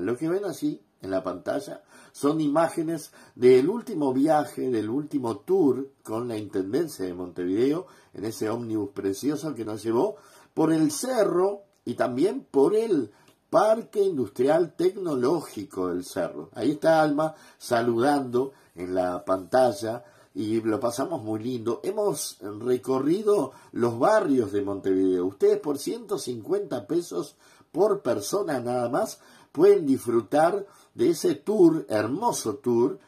Lo que ven así en la pantalla son imágenes del último viaje, del último tour con la Intendencia de Montevideo, en ese ómnibus precioso que nos llevó por el cerro y también por el Parque Industrial Tecnológico del Cerro. Ahí está Alma saludando en la pantalla y lo pasamos muy lindo. Hemos recorrido los barrios de Montevideo. Ustedes por 150 pesos por persona nada más pueden disfrutar de ese tour, hermoso tour,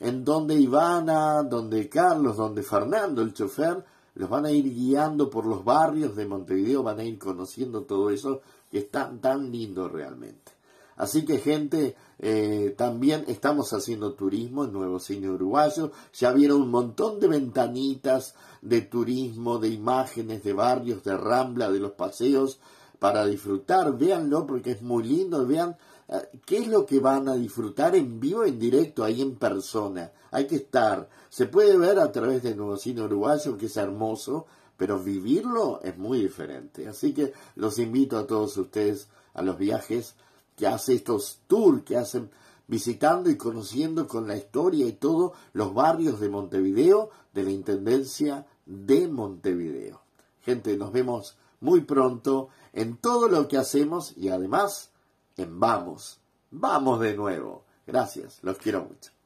en donde Ivana, donde Carlos, donde Fernando, el chofer, los van a ir guiando por los barrios de Montevideo, van a ir conociendo todo eso que es tan, tan lindo realmente. Así que gente, eh, también estamos haciendo turismo en Nuevo Cine Uruguayo. Ya vieron un montón de ventanitas de turismo, de imágenes, de barrios, de rambla, de los paseos para disfrutar. Véanlo porque es muy lindo. Vean eh, qué es lo que van a disfrutar en vivo, en directo, ahí en persona. Hay que estar. Se puede ver a través de Nuevo Cine Uruguayo, que es hermoso, pero vivirlo es muy diferente. Así que los invito a todos ustedes a los viajes que hace estos tours que hacen visitando y conociendo con la historia y todo los barrios de Montevideo, de la Intendencia de Montevideo. Gente, nos vemos muy pronto en todo lo que hacemos y además en Vamos. Vamos de nuevo. Gracias, los quiero mucho.